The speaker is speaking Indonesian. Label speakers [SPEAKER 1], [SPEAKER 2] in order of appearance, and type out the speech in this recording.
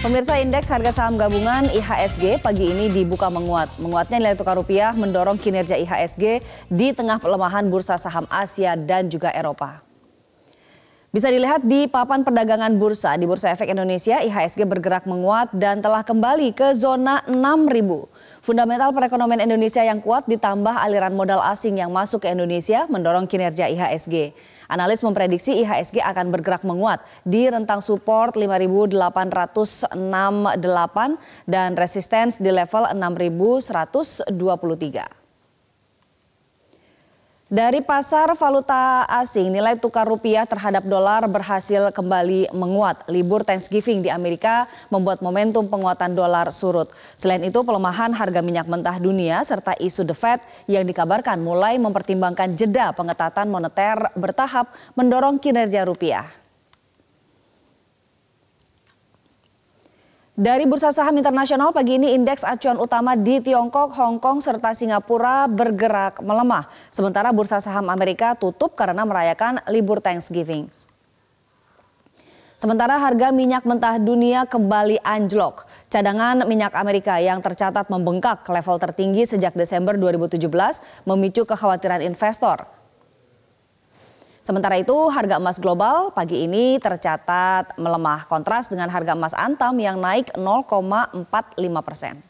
[SPEAKER 1] Pemirsa indeks harga saham gabungan IHSG pagi ini dibuka menguat. Menguatnya nilai tukar rupiah mendorong kinerja IHSG di tengah pelemahan bursa saham Asia dan juga Eropa. Bisa dilihat di papan perdagangan bursa di Bursa Efek Indonesia, IHSG bergerak menguat dan telah kembali ke zona 6000. Fundamental perekonomian Indonesia yang kuat ditambah aliran modal asing yang masuk ke Indonesia mendorong kinerja IHSG. Analis memprediksi IHSG akan bergerak menguat di rentang support 5.868 dan resistance di level 6.123. Dari pasar valuta asing, nilai tukar rupiah terhadap dolar berhasil kembali menguat. Libur Thanksgiving di Amerika membuat momentum penguatan dolar surut. Selain itu, pelemahan harga minyak mentah dunia serta isu The Fed yang dikabarkan mulai mempertimbangkan jeda pengetatan moneter bertahap mendorong kinerja rupiah. Dari Bursa Saham Internasional pagi ini indeks acuan utama di Tiongkok, Hong Kong serta Singapura bergerak melemah. Sementara Bursa Saham Amerika tutup karena merayakan libur Thanksgiving. Sementara harga minyak mentah dunia kembali anjlok. Cadangan minyak Amerika yang tercatat membengkak ke level tertinggi sejak Desember 2017 memicu kekhawatiran investor. Sementara itu harga emas global pagi ini tercatat melemah kontras dengan harga emas antam yang naik 0,45 persen.